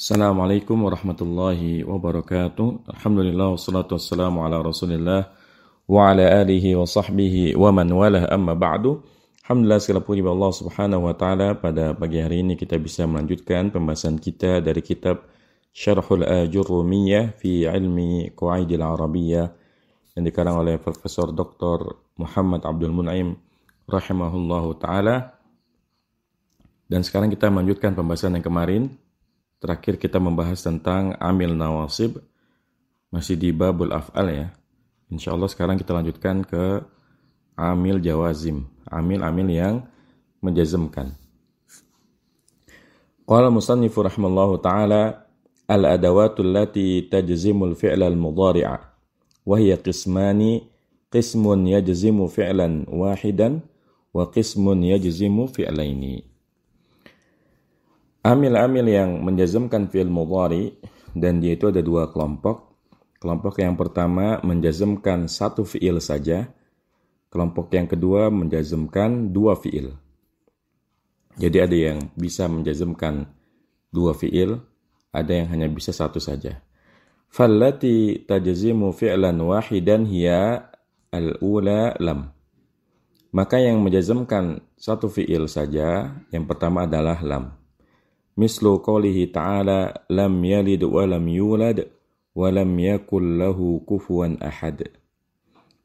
Assalamualaikum warahmatullahi wabarakatuh. Alhamdulillah wassalatu wassalamu ala Rasulillah wa ala alihi wa sahbihi wa man walah amma ba'du. Alhamdulillah segala puji Allah Subhanahu wa taala pada pagi hari ini kita bisa melanjutkan pembahasan kita dari kitab Syarhul Ajurumiyah fi Ilmi Qawaidil Arabiyah yang dikarang oleh Profesor Dr. Muhammad Abdul Munaim rahimahullahu taala. Dan sekarang kita melanjutkan pembahasan yang kemarin Terakhir kita membahas tentang amil nawasib masih di babul af'al ya. Insya Allah sekarang kita lanjutkan ke amil jawazim. Amil-amil yang menjazmkan. Qala musannifu rahmallahu ta'ala al-adawatu allati tajzimul fi'la al-mudari'a wa hiya qismani qismun yajzimu fi'lan wahidan wa qismun yajzimu fi'laini. Amil-amil yang menjazmkan fi'il mudhari dan dia itu ada dua kelompok. Kelompok yang pertama menjazmkan satu fi'il saja. Kelompok yang kedua menjazmkan dua fi'il. Jadi ada yang bisa menjazmkan dua fi'il, ada yang hanya bisa satu saja. Fallati tajazimu fi'lan wahidan hiya al-ula lam. Maka yang menjazmkan satu fi'il saja, yang pertama adalah lam. مثل قوله تعالى لم يلد ولم يولد ولم يكن له كفوا أحد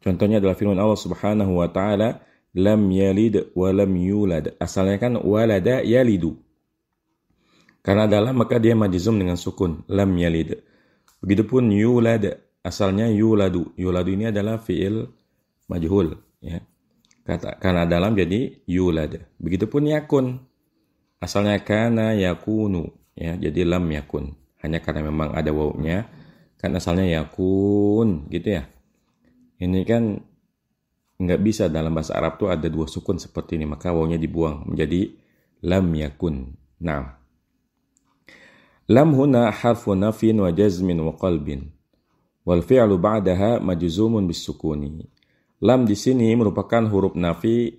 Contohnya adalah firman Allah Subhanahu wa taala lam yalid wa lam yulad. Asalnya kan walada yalidu. Karena adalah maka dia majzum dengan sukun lam yalid. Begitupun yulad asalnya yuladu. Yuladu ini adalah fiil majhul ya. Kata karena dalam jadi yulad. Begitupun yakun Asalnya kana yakunu ya, jadi lam yakun. Hanya karena memang ada wawunya kan asalnya yakun gitu ya. Ini kan nggak bisa dalam bahasa Arab tuh ada dua sukun seperti ini maka wawunya dibuang menjadi lam yakun. Nah. Lam huna harfu nafin wa jazmin wa qalbin. Wal fi'lu ba'daha majzumun bisukuni. Lam di sini merupakan huruf nafi,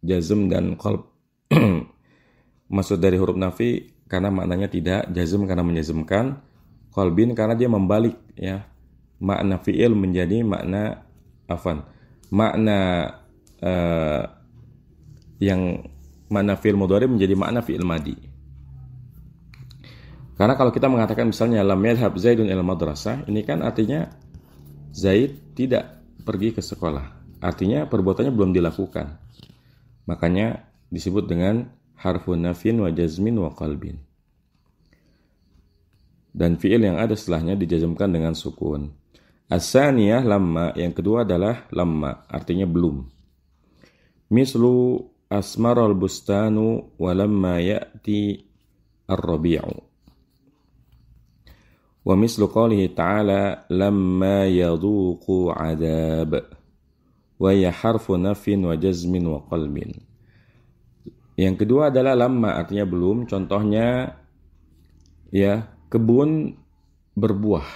jazm dan qalb Maksud dari huruf nafi karena maknanya tidak, jazm karena menjazmkan, kolbin karena dia membalik ya. Makna fi'il menjadi makna afan. Makna uh, yang makna fi'il mudhari menjadi makna fi'il madi. Karena kalau kita mengatakan misalnya lam yadhab Zaidun il madrasah, ini kan artinya Zaid tidak pergi ke sekolah. Artinya perbuatannya belum dilakukan. Makanya disebut dengan harfun nafin wa jazmin wa qalbin. Dan fiil yang ada setelahnya dijazmkan dengan sukun. Asaniyah lama, yang kedua adalah lama, artinya belum. Mislu asmarul bustanu walamma ya'ti ar-rabi'u. Wa mislu qawlihi ta'ala lamma yaduqu adab. Wa ya harfu nafin wa jazmin wa qalbin. Yang kedua adalah lama artinya belum. Contohnya ya kebun berbuah.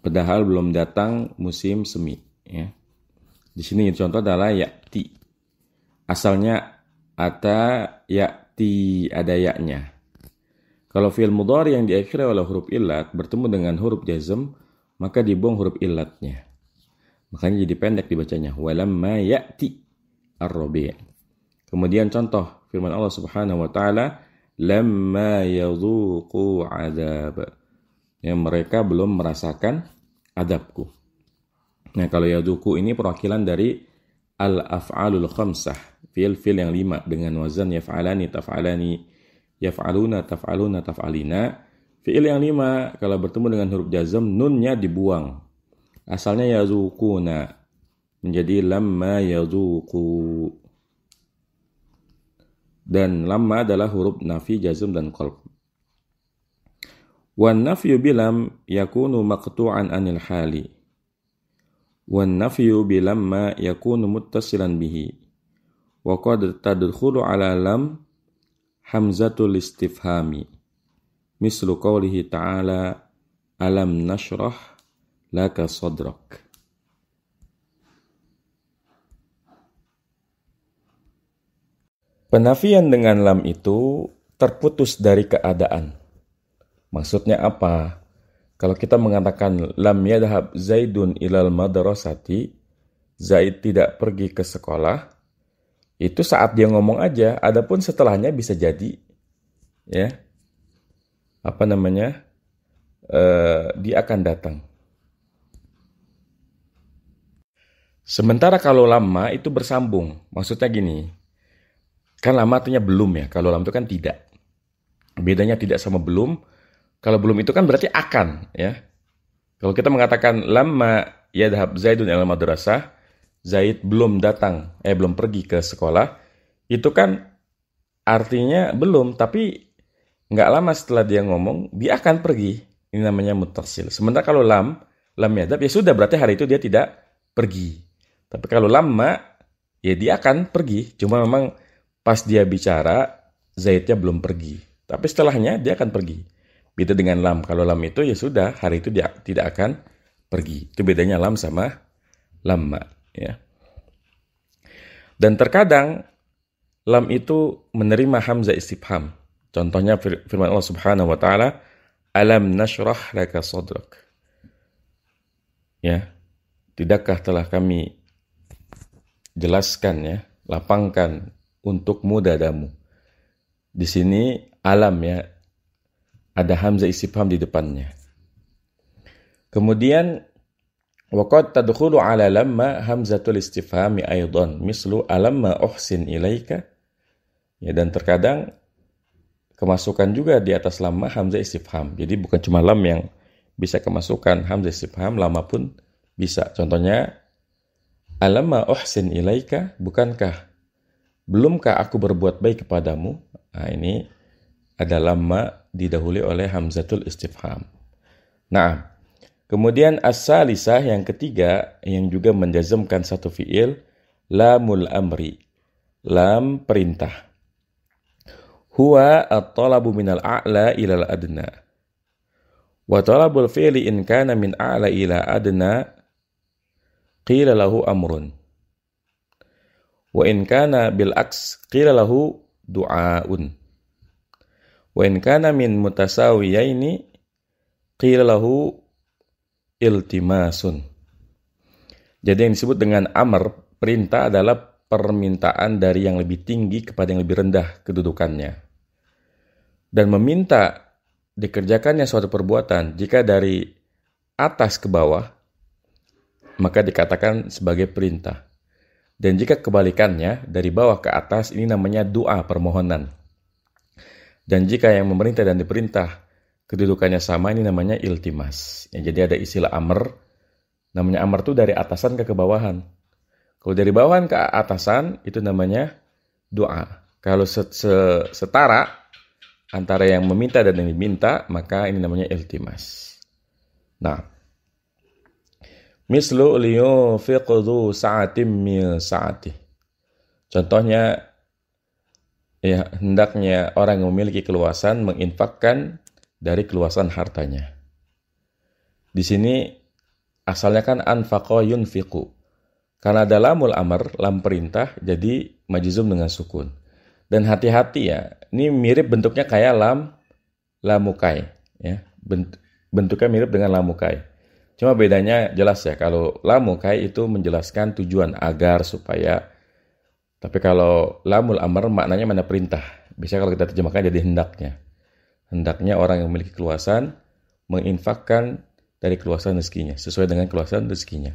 Padahal belum datang musim semi. Ya. Di sini contoh adalah yakti. Asalnya ata yakti ada yaknya. Kalau fi'il mudhari yang diakhiri oleh huruf ilat bertemu dengan huruf jazm, maka dibuang huruf ilatnya. Makanya jadi pendek dibacanya. Walamma ya'ti ar-rabi'. Kemudian contoh firman Allah Subhanahu wa taala, "Lamma yadhuqu adab." Ya, mereka belum merasakan adabku. Nah, kalau yadhuqu ini perwakilan dari al-af'alul khamsah, fil-fil yang lima dengan wazan yaf'alani, taf'alani, yaf'aluna, taf'aluna, taf'alina. Fiil yang lima kalau bertemu dengan huruf jazm nunnya dibuang. Asalnya yazuquna menjadi lamma yazuqu dan lamma adalah huruf nafi, jazm, dan qalb. Wan nafyu bilam yakunu maqtu'an anil hali. Wan nafyu bilamma yakunu muttasilan bihi. Wa qad tadkhulu ala lam hamzatul istifhami. Mislu qawlihi ta'ala alam nashrah laka sadrak. Penafian dengan lam itu terputus dari keadaan. Maksudnya apa? Kalau kita mengatakan lam yadhab Zaidun ilal madrasati, Zaid tidak pergi ke sekolah, itu saat dia ngomong aja, adapun setelahnya bisa jadi ya. Apa namanya? Uh, dia akan datang. Sementara kalau lama itu bersambung, maksudnya gini, Kan lama artinya belum ya. Kalau lama itu kan tidak. Bedanya tidak sama belum. Kalau belum itu kan berarti akan ya. Kalau kita mengatakan lama yadhab Zaidun al madrasah, Zaid belum datang, eh belum pergi ke sekolah, itu kan artinya belum, tapi nggak lama setelah dia ngomong, dia akan pergi. Ini namanya mutasil. Sementara kalau lam, lam yadhab, ya sudah berarti hari itu dia tidak pergi. Tapi kalau lama, ya dia akan pergi. Cuma memang Pas dia bicara, Zaidnya belum pergi. Tapi setelahnya dia akan pergi. Beda dengan lam. Kalau lam itu ya sudah, hari itu dia tidak akan pergi. Itu bedanya lam sama lama. Ya. Dan terkadang lam itu menerima hamzah istifham. Contohnya firman Allah Subhanahu wa taala, "Alam nashrah laka sadrak." Ya. Tidakkah telah kami jelaskan ya, lapangkan untukmu dadamu. Di sini alam ya, ada hamzah istifham di depannya. Kemudian waqad tadkhulu ala lamma hamzatul istifhami aidan mislu alamma uhsin ilaika. Ya dan terkadang kemasukan juga di atas lamma hamzah istifham. Jadi bukan cuma lam yang bisa kemasukan hamzah istifham, lama pun bisa. Contohnya alamma uhsin ilaika bukankah Belumkah aku berbuat baik kepadamu? Nah, ini adalah ma didahului oleh hamzatul istifham. Nah, kemudian as-salisah yang ketiga yang juga menjazmkan satu fiil lamul amri. Lam perintah. Huwa at-talabu minal a'la ilal adna. Wa talabul fi'li in kana min a'la ila adna qila lahu amrun. Wa in kana bil aks qila lahu du'aun. Wa in kana min mutasawiyaini qila lahu iltimasun. Jadi yang disebut dengan amr, perintah adalah permintaan dari yang lebih tinggi kepada yang lebih rendah kedudukannya. Dan meminta dikerjakannya suatu perbuatan jika dari atas ke bawah, maka dikatakan sebagai perintah. Dan jika kebalikannya, dari bawah ke atas ini namanya doa permohonan. Dan jika yang memerintah dan diperintah kedudukannya sama ini namanya iltimas. Ya, jadi ada istilah amr. Namanya amr itu dari atasan ke kebawahan. Kalau dari bawahan ke atasan itu namanya doa. Kalau setara antara yang meminta dan yang diminta maka ini namanya iltimas. Nah, Mislu fiqdu sa'atim mil sa'ati. Contohnya, ya hendaknya orang yang memiliki keluasan menginfakkan dari keluasan hartanya. Di sini asalnya kan anfaqo yunfiqu. Karena ada lamul amr, lam perintah, jadi majizum dengan sukun. Dan hati-hati ya, ini mirip bentuknya kayak lam lamukai. Ya. Bentuknya mirip dengan lamukai. Cuma bedanya jelas ya, kalau lamu kai itu menjelaskan tujuan agar supaya. Tapi kalau lamul amr maknanya mana perintah. Bisa kalau kita terjemahkan jadi hendaknya. Hendaknya orang yang memiliki keluasan menginfakkan dari keluasan rezekinya sesuai dengan keluasan rezekinya.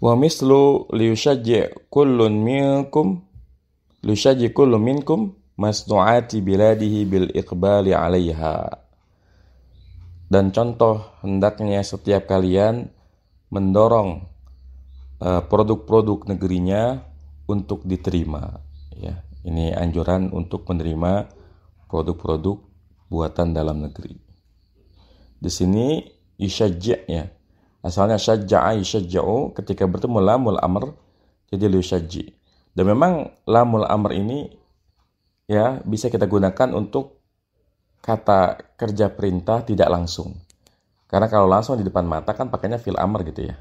Wa mislu liyushajji kullun minkum liyushajji kullun minkum masnu'ati biladihi bil iqbali 'alaiha. Dan contoh hendaknya setiap kalian mendorong e, produk-produk negerinya untuk diterima ya. Ini anjuran untuk menerima produk-produk buatan dalam negeri. Di sini yushajja' ya. Asalnya syajja'a isyajja'u ketika bertemu lamul amr jadi yushajji. Dan memang lamul amr ini ya bisa kita gunakan untuk kata kerja perintah tidak langsung. Karena kalau langsung di depan mata kan pakainya fil amr gitu ya.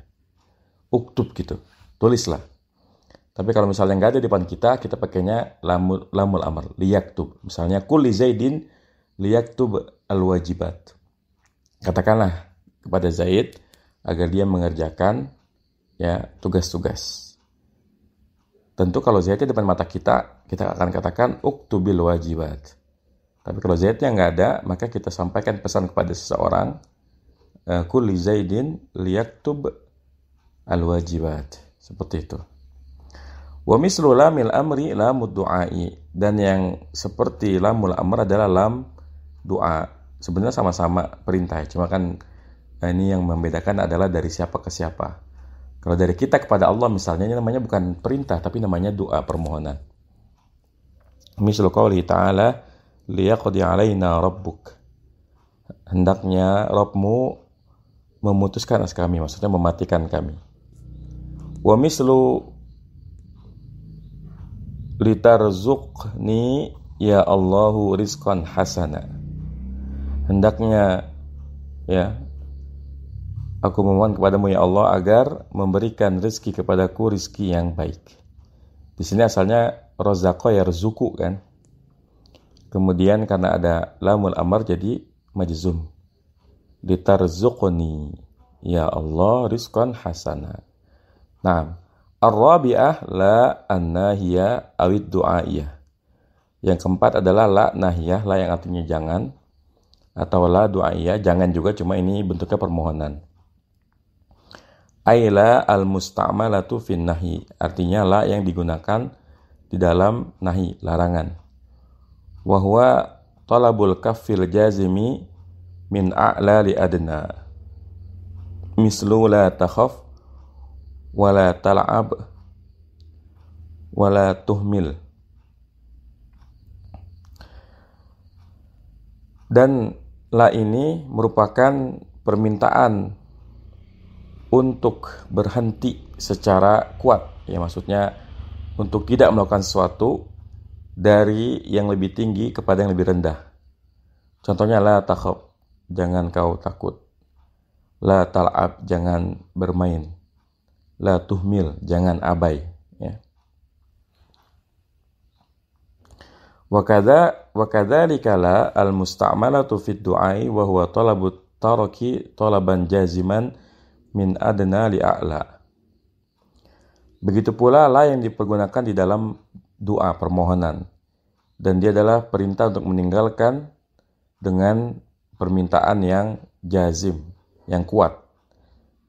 Uktub gitu. Tulislah. Tapi kalau misalnya nggak ada di depan kita, kita pakainya lamul, lamul amr, liyaktub. Misalnya kulli zaidin liyaktub al-wajibat. Katakanlah kepada Zaid agar dia mengerjakan ya tugas-tugas. Tentu kalau zaitnya depan mata kita, kita akan katakan uktubil wajibat. Tapi kalau zaitnya nggak ada, maka kita sampaikan pesan kepada seseorang, eh, kuli zaidin liyaktub al wajibat. Seperti itu. Wa mislu lamil amri lamud du'ai. Dan yang seperti lamul amr adalah lam doa. Sebenarnya sama-sama perintah, cuma kan eh, ini yang membedakan adalah dari siapa ke siapa. Kalau dari kita kepada Allah misalnya ini namanya bukan perintah tapi namanya doa permohonan. Misal qauli ta'ala liyaqdi alaina rabbuk. Hendaknya Rabbmu memutuskan atas kami, maksudnya mematikan kami. Wa mislu litarzuqni ya Allahu rizqan hasana. Hendaknya ya Aku memohon kepadamu ya Allah agar memberikan rezeki kepadaku rezeki yang baik. Di sini asalnya rozako ya rezuku kan. Kemudian karena ada lamul amar jadi majzum. Ditarzukuni ya Allah rizqan hasana. Nah, arrabiah la an awid du'aiyah. Yang keempat adalah la nahiyah, la yang artinya jangan atau la du'aiyah, jangan juga cuma ini bentuknya permohonan. Aila al-mustamalatu fin nahi. Artinya la yang digunakan di dalam nahi, larangan. Wahwa talabul kafil jazimi min a'la li adna. Mislu la takhaf wala tal'ab wala tuhmil. Dan la ini merupakan permintaan untuk berhenti secara kuat ya maksudnya untuk tidak melakukan sesuatu dari yang lebih tinggi kepada yang lebih rendah contohnya la takhaf jangan kau takut la tal'ab jangan bermain la tuhmil jangan abai ya wakada wakadzalika la al musta'malatu fid du'ai wa huwa talabut taraki talaban jaziman min adna li a'la. Begitu pula la yang dipergunakan di dalam doa permohonan dan dia adalah perintah untuk meninggalkan dengan permintaan yang jazim, yang kuat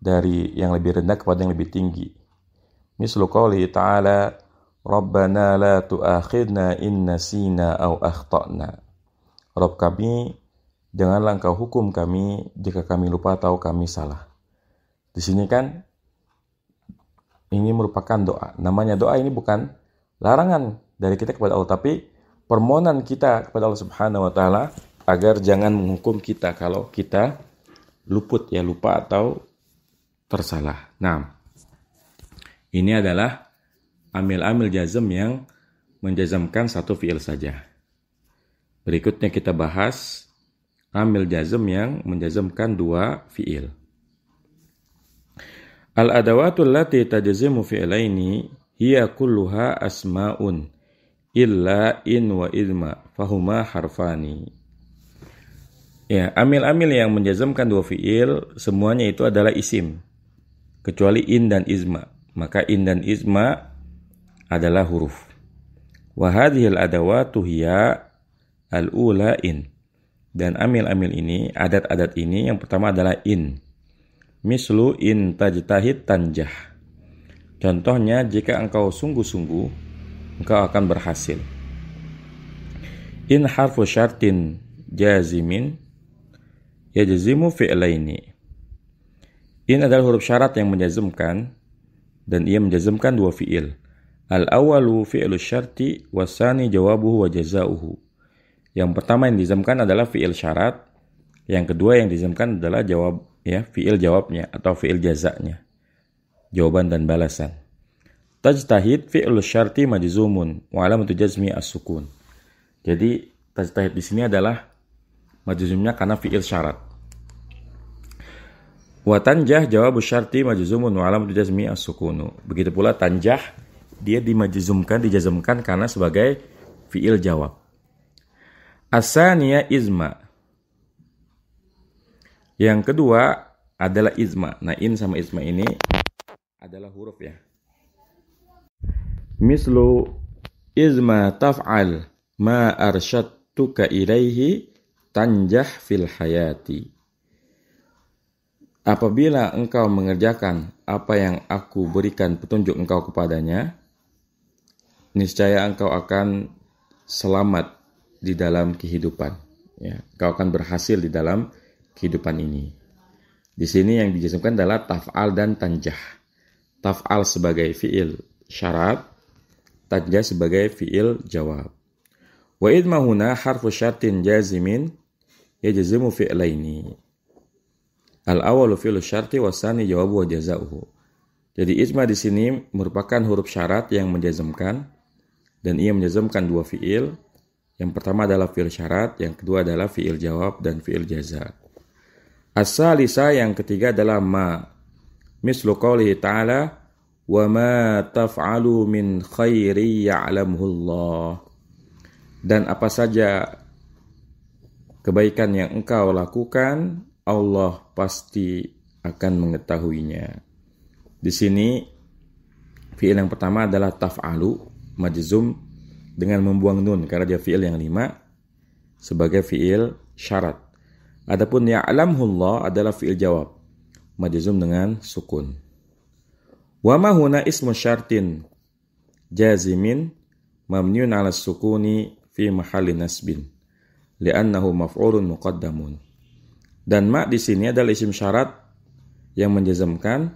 dari yang lebih rendah kepada yang lebih tinggi. Mislu qawli ta'ala Rabbana la tu'akhidna in nasina au akhtana. Rob kami, janganlah engkau hukum kami jika kami lupa atau kami salah. Di sini kan ini merupakan doa. Namanya doa ini bukan larangan dari kita kepada Allah, tapi permohonan kita kepada Allah Subhanahu wa taala agar jangan menghukum kita kalau kita luput ya lupa atau tersalah. Nah, ini adalah amil-amil jazm yang menjazamkan satu fiil saja. Berikutnya kita bahas amil jazm yang menjazamkan dua fiil. Al-adawatul lati tajzimu fi'laini hiya kulluha asma'un illa in wa idma fahuma harfani. Ya, amil-amil yang menjazamkan dua fi'il semuanya itu adalah isim kecuali in dan izma. Maka in dan izma adalah huruf. Wa hadhil adawatu hiya al-ula in. Dan amil-amil ini, adat-adat ini yang pertama adalah in mislu in tajtahid tanjah. Contohnya jika engkau sungguh-sungguh engkau akan berhasil. In harfu syartin jazimin yajzimu fi'laini. In adalah huruf syarat yang menjazmkan dan ia menjazmkan dua fi'il. Al-awalu fi'lu syarti wasani jawabuhu wa jazauhu. Yang pertama yang dizamkan adalah fi'il syarat, yang kedua yang dizamkan adalah jawab ya fiil jawabnya atau fiil jazaknya jawaban dan balasan tajtahid fiil syarti majzumun wa alamatu jazmi as-sukun jadi tajtahid di sini adalah majzumnya karena fiil syarat wa tanjah jawabu syarti majzumun wa alamatu jazmi as-sukunu begitu pula tanjah dia dimajzumkan dijazmkan karena sebagai fiil jawab asaniya izma yang kedua adalah izma. Nah, in sama izma ini adalah huruf ya. Mislu izma taf'al ma arsyadtuka ilaihi tanjah fil hayati. Apabila engkau mengerjakan apa yang aku berikan petunjuk engkau kepadanya, niscaya engkau akan selamat di dalam kehidupan. Ya, engkau akan berhasil di dalam kehidupan kehidupan ini. Di sini yang dijelaskan adalah taf'al dan tanjah. Taf'al sebagai fi'il syarat, tanjah sebagai fi'il jawab. Wa idmahuna harfu syartin jazimin yajzimu fi'laini. Al-awalu fi'lu syarti wasani jawabu wa jazauhu. Jadi ijma di sini merupakan huruf syarat yang menjazamkan dan ia menjazamkan dua fi'il. Yang pertama adalah fi'il syarat, yang kedua adalah fi'il jawab dan fi'il jaza as yang ketiga adalah ma. Mislu qawlihi ta'ala, wa ma taf'alu min khairi ya'lamhullah. Dan apa saja kebaikan yang engkau lakukan, Allah pasti akan mengetahuinya. Di sini fiil yang pertama adalah taf'alu majzum dengan membuang nun karena dia fiil yang lima sebagai fiil syarat. Adapun ya'lamhullah adalah fi'il jawab majzum dengan sukun. Wa ma huna ismu syartin jazimin mamniun 'ala sukuni fi mahalli nasbin li'annahu maf'ulun muqaddamun. Dan ma di sini adalah isim syarat yang menjazamkan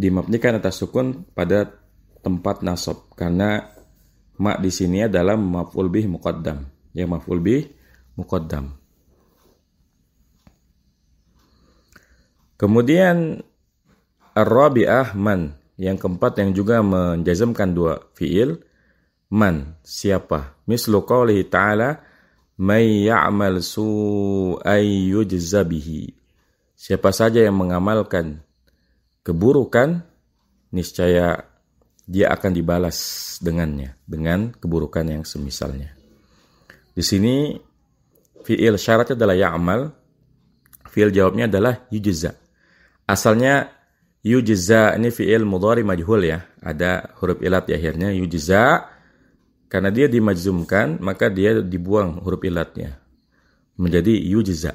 dimabnikan atas sukun pada tempat nasab karena ma di sini adalah maf'ul bih muqaddam. Ya maf'ul bih muqaddam. Kemudian Ar-Rabi'ah man. Yang keempat yang juga menjazamkan dua fi'il. Man. Siapa? Mislu qawlihi ta'ala. May ya'mal su'ay yujzabihi. Siapa saja yang mengamalkan keburukan, niscaya dia akan dibalas dengannya, dengan keburukan yang semisalnya. Di sini fi'il syaratnya adalah ya'mal, fi'il jawabnya adalah yujzabihi Asalnya yujza ini fi'il mudhari majhul ya. Ada huruf ilat di akhirnya yujza, Karena dia dimajzumkan, maka dia dibuang huruf ilatnya. Menjadi yujza.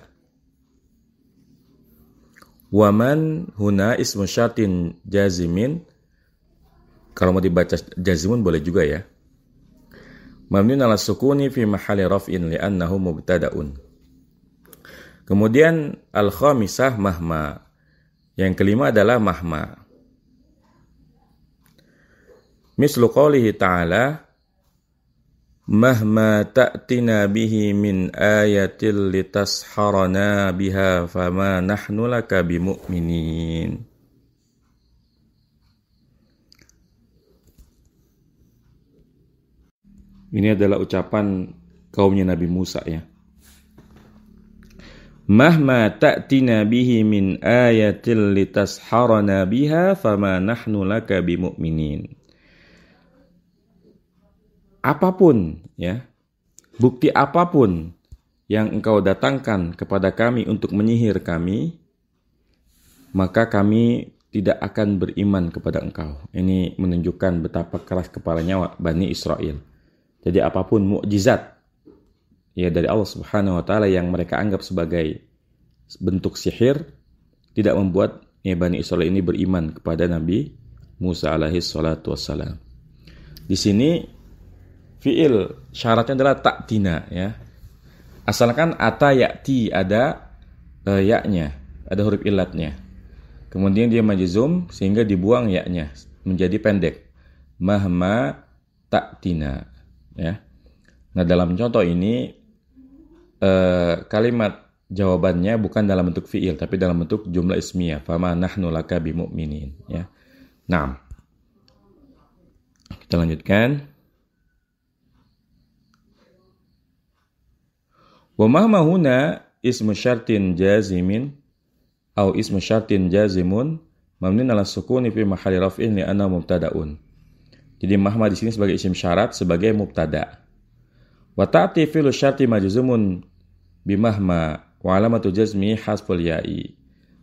Waman huna ismu syatin jazimin. Kalau mau dibaca jazimun boleh juga ya. Mamnun ala sukuni fi mahali raf'in li'annahu mubtada'un. Kemudian al-khamisah mahma yang kelima adalah mahma. Mislu qawlihi ta'ala Mahma ta'tina bihi min ayatil litasharana biha fama nahnu laka bimu'minin. Ini adalah ucapan kaumnya Nabi Musa ya. Mahma ta'tina bihi min ayatil litasharana biha fama nahnu laka bimu'minin. Apapun ya, bukti apapun yang engkau datangkan kepada kami untuk menyihir kami, maka kami tidak akan beriman kepada engkau. Ini menunjukkan betapa keras kepalanya Bani Israel. Jadi apapun mukjizat ya dari Allah Subhanahu wa taala yang mereka anggap sebagai bentuk sihir tidak membuat ya, Bani Israel ini beriman kepada Nabi Musa alaihi salatu wassalam. Di sini fiil syaratnya adalah taktina ya. Asalkan ata ya'ti ada uh, eh, yaknya, ada huruf ilatnya. Kemudian dia majzum sehingga dibuang yaknya menjadi pendek. Mahma taktina ya. Nah, dalam contoh ini uh, kalimat jawabannya bukan dalam bentuk fiil tapi dalam bentuk jumlah ismiyah fama nahnu laka bimu'minin ya. Nah. Kita lanjutkan. Wa mahma huna ismu syartin jazimin au ismu syartin jazimun mamnun ala sukuni fi mahalli raf'in li anna mubtada'un. Jadi mahma di sini sebagai isim syarat sebagai mubtada. Wa ta'ti fil syarti majzumun bimahma wa alamatu jazmi hasful ya'i.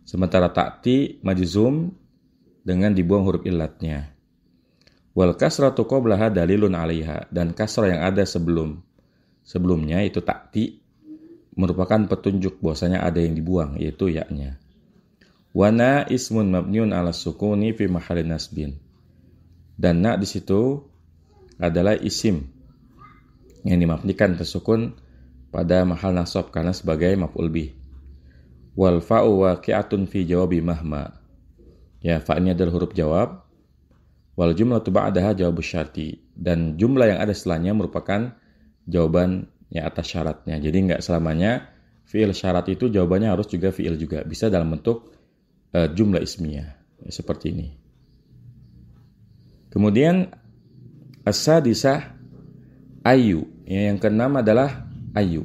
Sementara takti majzum dengan dibuang huruf ilatnya. Wal kasra kasratu qablaha dalilun 'alaiha dan kasra yang ada sebelum sebelumnya itu takti merupakan petunjuk bahwasanya ada yang dibuang yaitu yaknya. Wana ismun mabniun ala sukuni fi mahali nasbin. Dan nak di situ adalah isim yang dimaknikan tersukun pada mahal nasab karena sebagai maf'ul bih. Wal fa'u waqi'atun fi jawabi mahma. Ya, fa ini adalah huruf jawab. Wal jumlah ba'daha jawab syarti dan jumlah yang ada setelahnya merupakan jawaban ya atas syaratnya. Jadi nggak selamanya fiil syarat itu jawabannya harus juga fiil juga. Bisa dalam bentuk uh, jumlah ismiyah ya, seperti ini. Kemudian asadisah ayu. Ya, yang keenam adalah ayu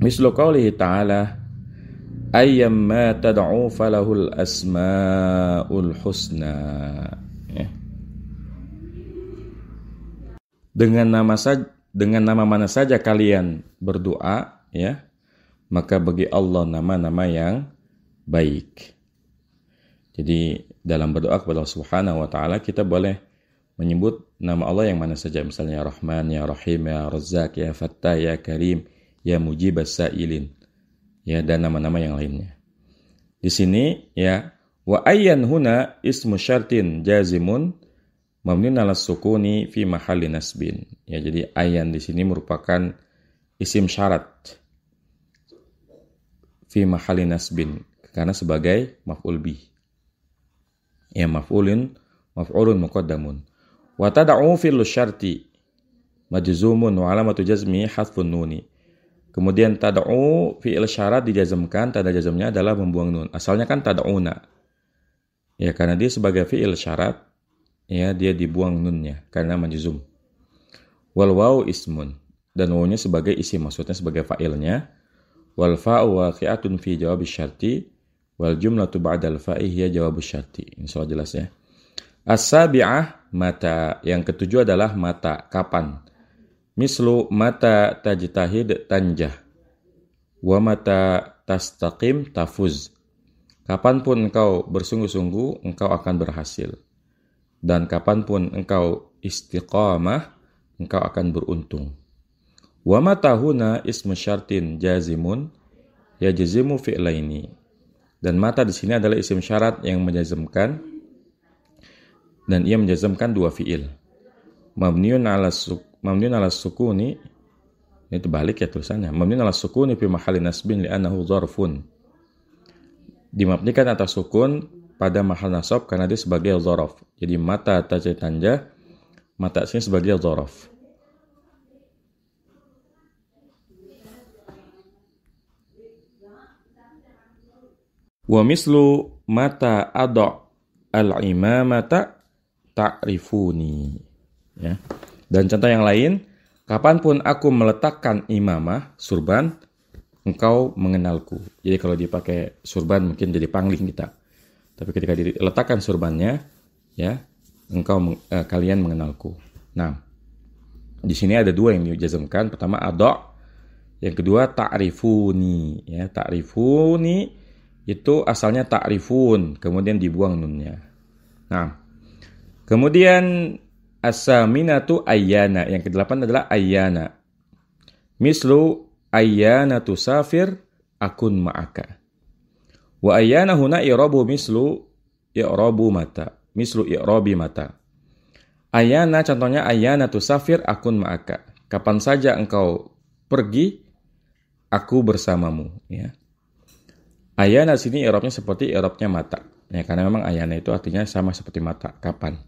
mislu qawlihi ta'ala ayyamma tad'u falahul asma'ul husna ya. dengan nama saja dengan nama mana saja kalian berdoa ya maka bagi Allah nama-nama yang baik jadi dalam berdoa kepada Allah Subhanahu wa taala kita boleh menyebut nama Allah yang mana saja misalnya ya Rahman, Ya Rahim, Ya Razak, Ya Fattah, Ya Karim, Ya Mujib Sailin ya dan nama-nama yang lainnya. Di sini ya wa ayyan huna ismu syartin jazimun mabni ala sukuni fi mahalli nasbin. Ya jadi ayyan di sini merupakan isim syarat fi mahalli nasbin karena sebagai maf'ul bih. Ya maf'ulun maf'ulun muqaddamun. Wa fil syarti majzumun wa alamatu jazmi hadfun nuni. Kemudian tada'u fil syarat dijazmkan, tanda jazmnya adalah membuang nun. Asalnya kan tada'una. Ya, karena dia sebagai fi'il syarat, ya dia dibuang nunnya karena majzum. Wal waw ismun dan wawnya sebagai isi maksudnya sebagai fa'ilnya. Wal fa'u waqi'atun fi jawab syarti wal jumlatu ba'dal fa'i hiya jawab syarti. Insyaallah jelas ya. Asabi'ah mata. Yang ketujuh adalah mata. Kapan? Mislu mata tajitahid tanjah. Wa mata tastaqim tafuz. Kapanpun engkau bersungguh-sungguh, engkau akan berhasil. Dan kapanpun engkau istiqamah, engkau akan beruntung. Wa matahuna ismu syartin jazimun ya jazimu fi'laini. Dan mata di sini adalah isim syarat yang menjazmkan dan ia menjazamkan dua fiil mabniun ala suk mabniun ala sukuni ini terbalik ya tulisannya mabniun ala sukuni fi mahali nasbin li annahu dzarfun dimabnikan atas sukun pada mahal nasab karena dia sebagai dzaraf. Jadi mata tajri tanja mata sini sebagai dzaraf. Wa mislu mata adu al imamata ta'rifuni. Ya. Dan contoh yang lain, kapanpun aku meletakkan imamah, surban, engkau mengenalku. Jadi kalau dipakai surban mungkin jadi pangling kita. Tapi ketika diletakkan surbannya, ya, engkau eh, kalian mengenalku. Nah, di sini ada dua yang dijazamkan. Pertama adok, yang kedua ta'rifuni, ya, ta'rifuni itu asalnya ta'rifun, kemudian dibuang nunnya. Nah, Kemudian asaminatu ayana Yang kedelapan adalah ayana Mislu ayana tu safir akun ma'aka. Wa ayana huna irobu mislu irobu mata. Mislu irobi mata. Ayana contohnya ayana tu safir akun ma'aka. Kapan saja engkau pergi, aku bersamamu. Ya. Ayana sini irobnya seperti irobnya mata. Ya, karena memang ayana itu artinya sama seperti mata. Kapan?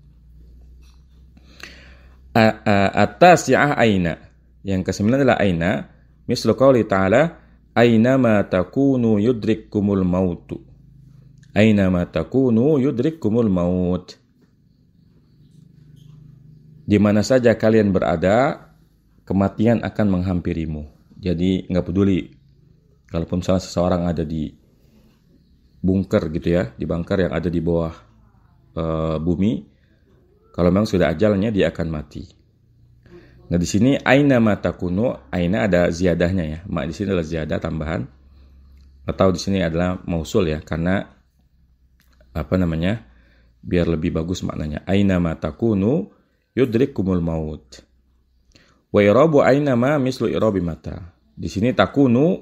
atas ya aina. Yang kesembilan adalah aina. Mislu qawli ta'ala aina kuno Yudrik kumul mautu. Aina mata kuno Yudrik kumul maut. Di mana saja kalian berada, kematian akan menghampirimu. Jadi nggak peduli kalaupun salah seseorang ada di bunker gitu ya, di bunker yang ada di bawah eh, bumi, kalau memang sudah ajalnya dia akan mati. Nah di sini aina mata kuno, aina ada ziyadahnya ya. mak di sini adalah ziyadah tambahan. Atau di sini adalah mausul ya karena apa namanya? Biar lebih bagus maknanya. Aina mata kuno kumul maut. Wa irabu aina ma mislu irabi mata. Di sini takunu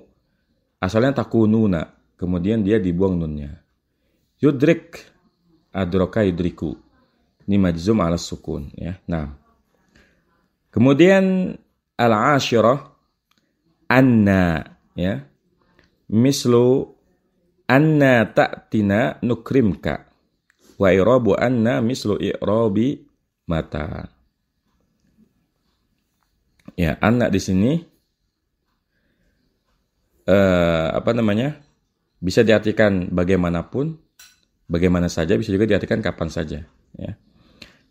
asalnya takunu nak kemudian dia dibuang nunnya. Yudrik adroka yudriku. Ini majzum ala sukun ya. Nah. Kemudian al ashirah anna ya. Mislu anna ta'tina nukrimka wa irabu anna mislu i'rabi mata. Ya, anak di sini eh, apa namanya? Bisa diartikan bagaimanapun, bagaimana saja, bisa juga diartikan kapan saja, ya.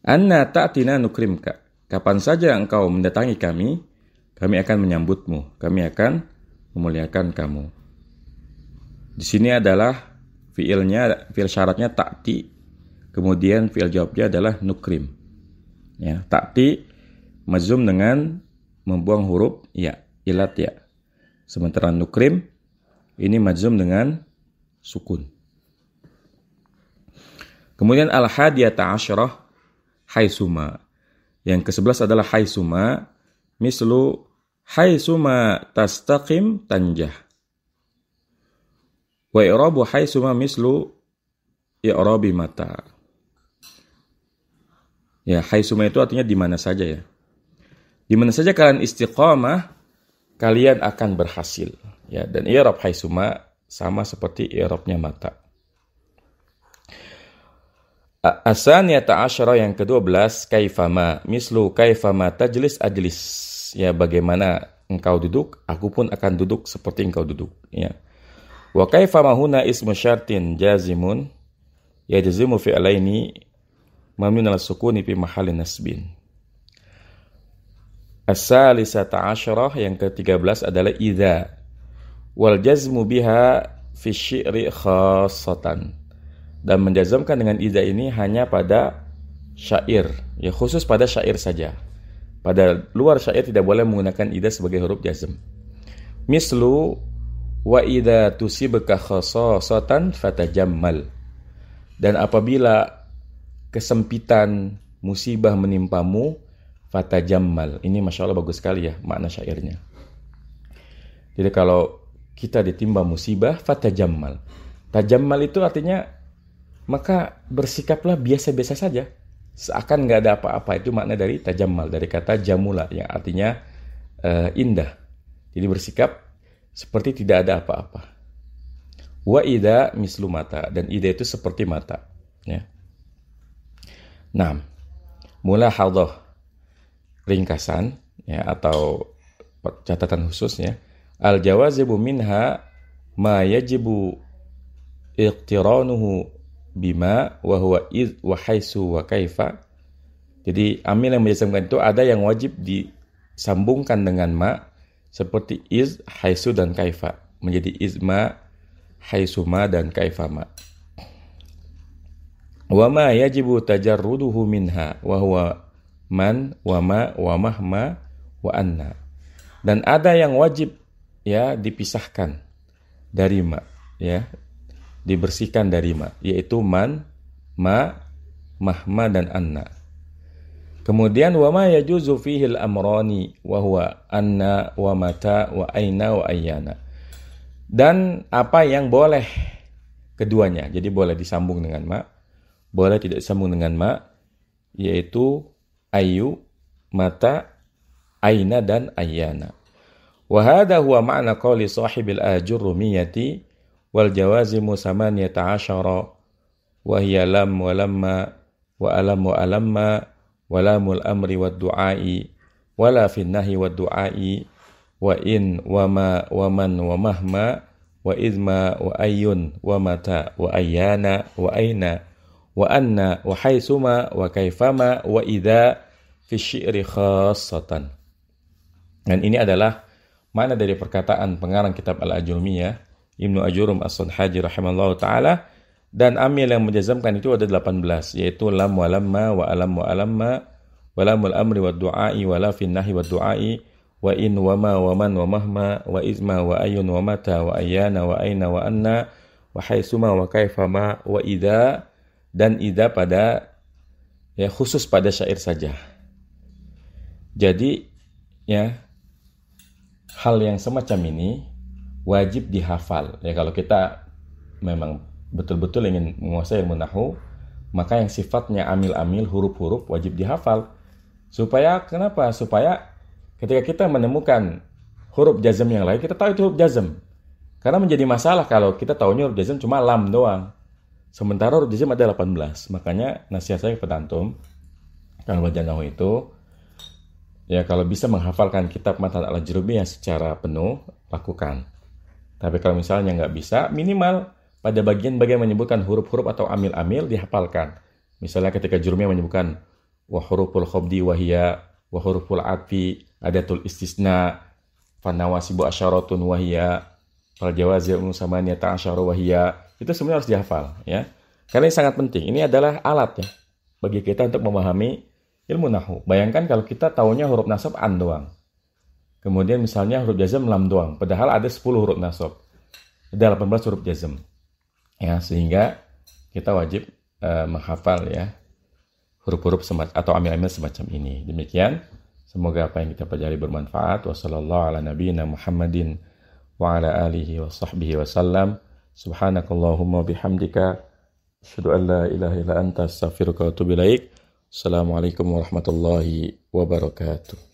Anna ta'tina nukrimka. Kapan saja engkau mendatangi kami, kami akan menyambutmu, kami akan memuliakan kamu. Di sini adalah fiilnya, fiil syaratnya ta'ti, kemudian fiil jawabnya adalah nukrim. Ya, ta'ti mazum dengan membuang huruf ya, ilat ya. Sementara nukrim ini mazum dengan sukun. Kemudian al-hadiyata asyrah Hai suma, Yang ke-11 adalah Hai suma mislu Hai suma tastaqim tanjah. Wa i'rabu suma mislu i'rabi mata. Ya, Hai suma itu artinya di mana saja ya. Di mana saja kalian istiqamah, kalian akan berhasil. Ya, dan i'rab suma sama seperti i'rabnya mata. Asania ta'asyara yang ke-12 kaifama mislu kaifama tajlis ajlis ya bagaimana engkau duduk aku pun akan duduk seperti engkau duduk ya wa kaifama huna ismu syartin jazimun ya jazimu fi'laini mamnun al-sukuni fi mahalin nasbin as salisa asyarah yang ke-13 adalah idza wal jazmu biha fi syi'ri khassatan dan menjazamkan dengan ida ini hanya pada syair, ya khusus pada syair saja. Pada luar syair tidak boleh menggunakan ida sebagai huruf jazm. Mislu wa ida sotan fata jamal. Dan apabila kesempitan musibah menimpamu, jamal. Ini masya Allah bagus sekali ya makna syairnya. Jadi kalau kita ditimpa musibah, fata fatajammal. Tajammal itu artinya maka bersikaplah biasa-biasa saja. Seakan nggak ada apa-apa itu makna dari Tajamal dari kata jamula yang artinya uh, indah. Jadi bersikap seperti tidak ada apa-apa. Wa ida mislu mata dan ida itu seperti mata. Ya. Nah, mula haldoh ringkasan ya atau catatan khususnya al jawazibu minha ma yajibu iqtiranuhu bima wa huwa iz wa haisu wa kaifa. Jadi amil yang menyambungkan itu ada yang wajib disambungkan dengan ma seperti iz, haisu dan kaifa menjadi izma, haisuma dan kaifama. Wa ma yajibu tajarruduhu minha wa huwa man wa ma wa mahma wa anna. Dan ada yang wajib ya dipisahkan dari ma ya dibersihkan dari ma, yaitu man, ma, mahma dan anna. Kemudian wama yajuzu fihil amrani wa huwa anna wa mata wa aina wa ayyana. Dan apa yang boleh keduanya. Jadi boleh disambung dengan ma, boleh tidak disambung dengan ma, yaitu ayu, mata, aina dan ayyana. Wa hadha huwa ma'na qawli sahibil ajurrumiyati wal jawazimu samaniyata asyara wa hiya lam wa lamma wa alam wa alamma wa lamul amri wa du'ai wala fin nahi wa du'ai wa in wa ma wa man wa mahma wa izma wa ayyun wa mata wa ayyana wa aina wa anna wa haisuma wa kaifama wa idha fi syi'ri khasatan dan ini adalah mana dari perkataan pengarang kitab Al-Ajurmiyah Ibnu Ajurum as Haji rahimallahu taala dan amil yang menjazamkan itu ada 18 yaitu lam wa lamma wa alam wa alamma wa lamul amri wa du'ai wa la fin nahi wa du'ai wa in wa ma wa man wa mahma wa izma wa ayun wa mata wa ayana wa aina wa anna wa haisuma wa kaifa ma wa idza dan idza pada ya khusus pada syair saja. Jadi ya hal yang semacam ini wajib dihafal. Ya kalau kita memang betul-betul ingin menguasai ilmu nahu, maka yang sifatnya amil-amil huruf-huruf wajib dihafal. Supaya kenapa? Supaya ketika kita menemukan huruf jazm yang lain, kita tahu itu huruf jazm. Karena menjadi masalah kalau kita tahunya huruf jazm cuma lam doang. Sementara huruf jazm ada 18. Makanya nasihat saya kepada antum kalau belajar nahu itu ya kalau bisa menghafalkan kitab matan al-jurubiyah secara penuh lakukan. Tapi kalau misalnya nggak bisa, minimal pada bagian bagian menyebutkan huruf-huruf atau amil-amil dihafalkan. Misalnya ketika jurumnya menyebutkan wa huruful khobdi wahia, wa huruful atfi, adatul istisna, fanawasibu asyaratun wahia, fal jawazi ta ta'asyaru wahia. Itu semuanya harus dihafal ya. Karena ini sangat penting. Ini adalah alat ya bagi kita untuk memahami ilmu nahu. Bayangkan kalau kita tahunya huruf nasab an doang. Kemudian misalnya huruf jazm lam doang. Padahal ada 10 huruf nasab. Ada 18 huruf jazm. Ya, sehingga kita wajib uh, menghafal ya huruf-huruf atau amil-amil semacam ini. Demikian, semoga apa yang kita pelajari bermanfaat. Wassalamualaikum warahmatullahi wabarakatuh.